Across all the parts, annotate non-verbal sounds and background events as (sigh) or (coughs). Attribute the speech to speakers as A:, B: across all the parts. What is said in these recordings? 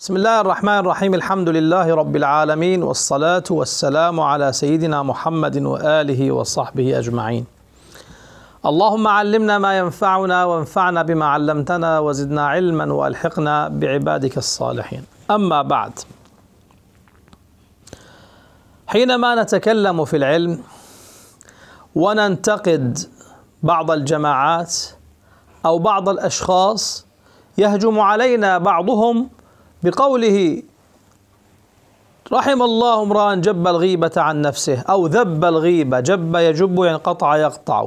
A: بسم الله الرحمن الرحيم الحمد لله رب العالمين والصلاة والسلام على سيدنا محمد وآله وصحبه أجمعين اللهم علمنا ما ينفعنا وانفعنا بما علمتنا وزدنا علما والحقنا بعبادك الصالحين أما بعد حينما نتكلم في العلم وننتقد بعض الجماعات أو بعض الأشخاص يهجم علينا بعضهم بقوله رحم الله امرا جب الغيبة عن نفسه أو ذب الغيبة جب يجب يعني قطع يقطع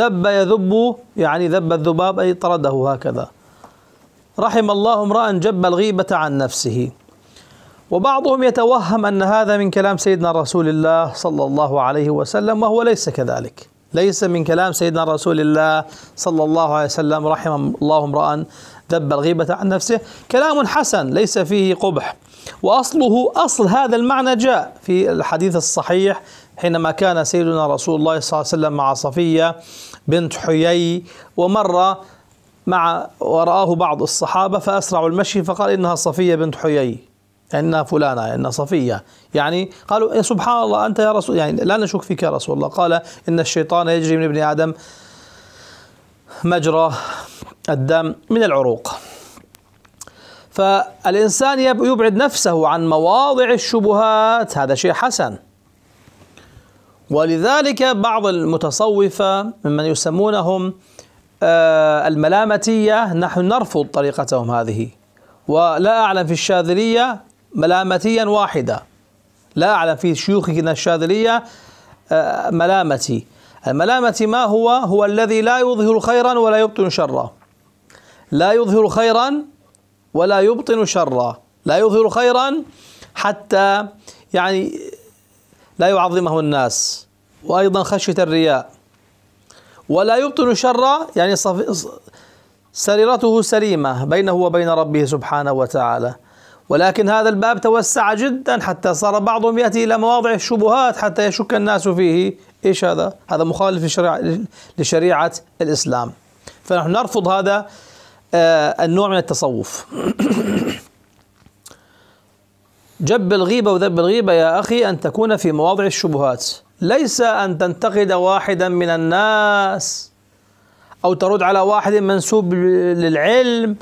A: ذب يذب يعني ذب الذباب أي طرده هكذا رحم الله امرا جب الغيبة عن نفسه وبعضهم يتوهم أن هذا من كلام سيدنا رسول الله صلى الله عليه وسلم وهو ليس كذلك ليس من كلام سيدنا رسول الله صلى الله عليه وسلم رحم الله امرأ دب الغيبة عن نفسه كلام حسن ليس فيه قبح وأصله أصل هذا المعنى جاء في الحديث الصحيح حينما كان سيدنا رسول الله صلى الله عليه وسلم مع صفية بنت حيي ومر مع ورآه بعض الصحابة فأسرعوا المشي فقال إنها صفية بنت حيي ان فلانه ان صفيه يعني قالوا إيه، سبحان الله انت يا رسول يعني لا نشك فيك يا رسول الله قال ان الشيطان يجري من ابن ادم مجرى الدم من العروق فالانسان يبعد نفسه عن مواضع الشبهات هذا شيء حسن ولذلك بعض المتصوفه ممن يسمونهم آه، الملامتيه نحن نرفض طريقتهم هذه ولا أعلم في الشاذلية ملامتيا واحدة لا أعلم في شيوخنا الشاذلية آه، ملامتي الملامتي ما هو هو الذي لا يظهر خيرا ولا يبطن شرا لا يظهر خيرا ولا يبطن شرا لا يظهر خيرا حتى يعني لا يعظمه الناس وأيضا خشية الرياء ولا يبطن شرا يعني سريرته سليمة بينه وبين ربه سبحانه وتعالى ولكن هذا الباب توسع جدا حتى صار بعضهم يأتي إلى مواضع الشبهات حتى يشك الناس فيه إيش هذا؟ هذا مخالف لشريعة الإسلام فنحن نرفض هذا آه، النوع من التصوف (coughs) جب الغيبة وذب الغيبة يا أخي أن تكون في مواضع الشبهات ليس أن تنتقد واحدا من الناس أو ترد على واحد منسوب للعلم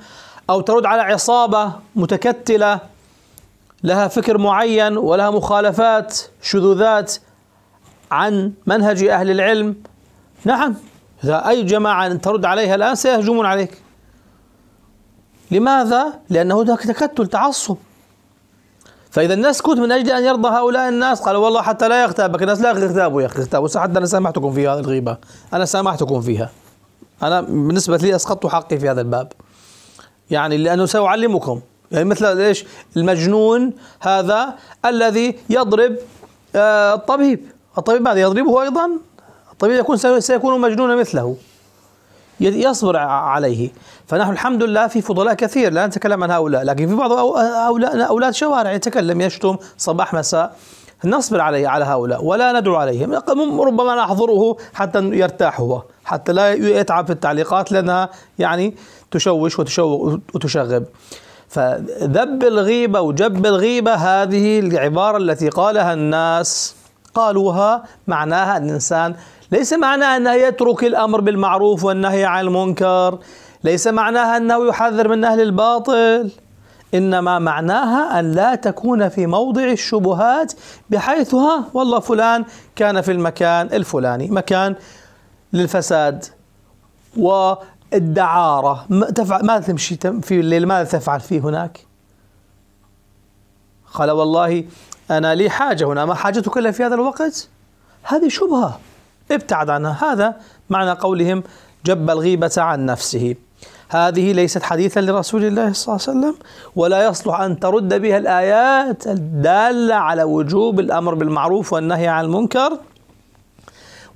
A: أو ترد على عصابة متكتلة لها فكر معين ولها مخالفات شذوذات عن منهج أهل العلم نعم إذا أي جماعة ترد عليها الآن سيهجمون عليك لماذا؟ لأنه ده تكتل تعصب فإذا نسكت من أجل أن يرضى هؤلاء الناس قالوا والله حتى لا يغتابك الناس لا يغتابوا يا أخي اغتابوا حتى أنا سامحتكم في هذه الغيبة أنا سامحتكم فيها أنا بالنسبة لي أسقطت حقي في هذا الباب يعني لأنه سأعلمكم يعني مثل ايش المجنون هذا الذي يضرب آه، الطبيب الطبيب ماذا يضربه أيضا الطبيب يكون سيكون مجنونا مثله يصبر عليه فنحن الحمد لله في فضلاء كثير لا نتكلم عن هؤلاء لكن في بعض أولاد شوارع يتكلم يشتم صباح مساء نصبر عليه على هؤلاء ولا ندعو عليهم ربما نحضره حتى يرتاح هو حتى لا يتعب في التعليقات لأنها يعني تشوش وتشوق وتشغب فذب الغيبة وجب الغيبة هذه العبارة التي قالها الناس قالوها معناها أن الإنسان ليس معناها أنه يترك الأمر بالمعروف والنهي عن المنكر ليس معناها أنه يحذر من أهل الباطل إنما معناها أن لا تكون في موضع الشبهات بحيث ها والله فلان كان في المكان الفلاني مكان للفساد الدعارة ما, تفعل ما تمشي في الليل ماذا تفعل فيه هناك قال والله أنا لي حاجة هنا ما حاجتك إلا في هذا الوقت هذه شبهة ابتعد عنها هذا معنى قولهم جب الغيبة عن نفسه هذه ليست حديثا لرسول الله صلى الله عليه وسلم ولا يصلح أن ترد بها الآيات الدالة على وجوب الأمر بالمعروف والنهي عن المنكر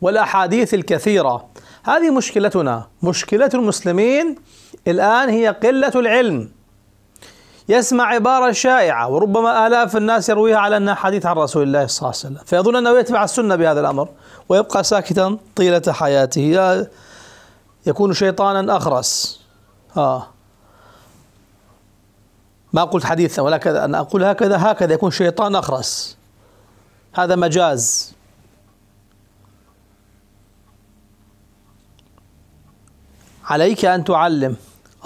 A: والأحاديث الكثيرة هذه مشكلتنا مشكلة المسلمين الآن هي قلة العلم يسمع عبارة شائعة وربما آلاف الناس يرويها على أنها حديث عن رسول الله صلى الله عليه وسلم فيظن أنه يتبع السنة بهذا الأمر ويبقى ساكتا طيلة حياته يكون شيطانا أخرس آه. ما قلت حديثا ولكن أن أقول هكذا هكذا يكون شيطان أخرس هذا مجاز عليك أن تعلم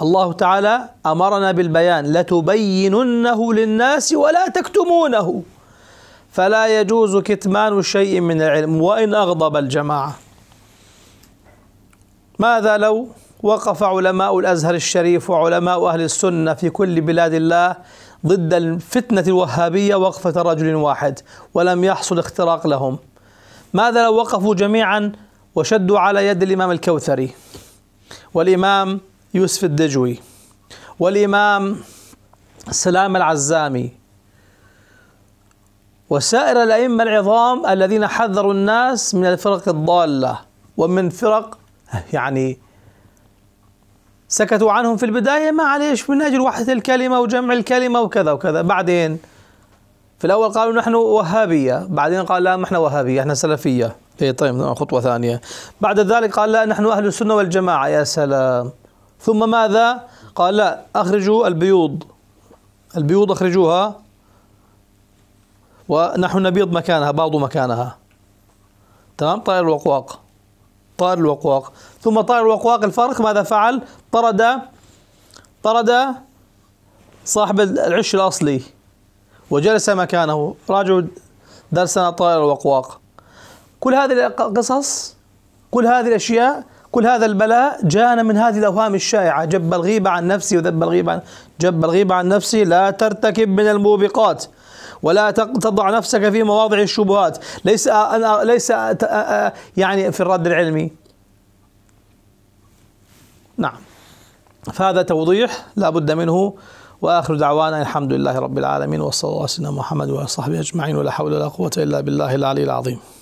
A: الله تعالى أمرنا بالبيان لتبيننه للناس ولا تكتمونه فلا يجوز كتمان شيء من العلم وإن أغضب الجماعة ماذا لو وقف علماء الأزهر الشريف وعلماء أهل السنة في كل بلاد الله ضد الفتنة الوهابية وقفة رجل واحد ولم يحصل اختراق لهم ماذا لو وقفوا جميعا وشدوا على يد الإمام الكوثري والإمام يوسف الدجوي والإمام سلام العزامي وسائر الأئمة العظام الذين حذروا الناس من الفرق الضالة ومن فرق يعني سكتوا عنهم في البداية ما عليش من أجل وحدة الكلمة وجمع الكلمة وكذا وكذا بعدين في الاول قالوا نحن وهابيه بعدين قال لا ما احنا وهابيه احنا سلفيه اي طيب نعم، خطوه ثانيه بعد ذلك قال لا نحن اهل السنه والجماعه يا سلام ثم ماذا قال لا اخرجوا البيوض البيوض اخرجوها ونحن نبيض مكانها بعض مكانها تمام طائر الوقواق طائر الوقواق ثم طائر الوقواق الفرق ماذا فعل طرد طرد صاحب العش الاصلي وجلس مكانه راجعوا درسنا طائر الوقواق كل هذه القصص كل هذه الأشياء كل هذا البلاء جاءنا من هذه الأوهام الشائعة جب الغيبة عن نفسي وذب الغيبة عن جب الغيبة عن نفسي لا ترتكب من الموبقات ولا تضع نفسك في مواضع الشبهات ليس أنا ليس يعني في الرد العلمي نعم فهذا توضيح لا بد منه واخر دعوانا الحمد لله رب العالمين وصلى الله على سيدنا محمد وصحبه اجمعين ولا حول ولا قوه الا بالله العلي العظيم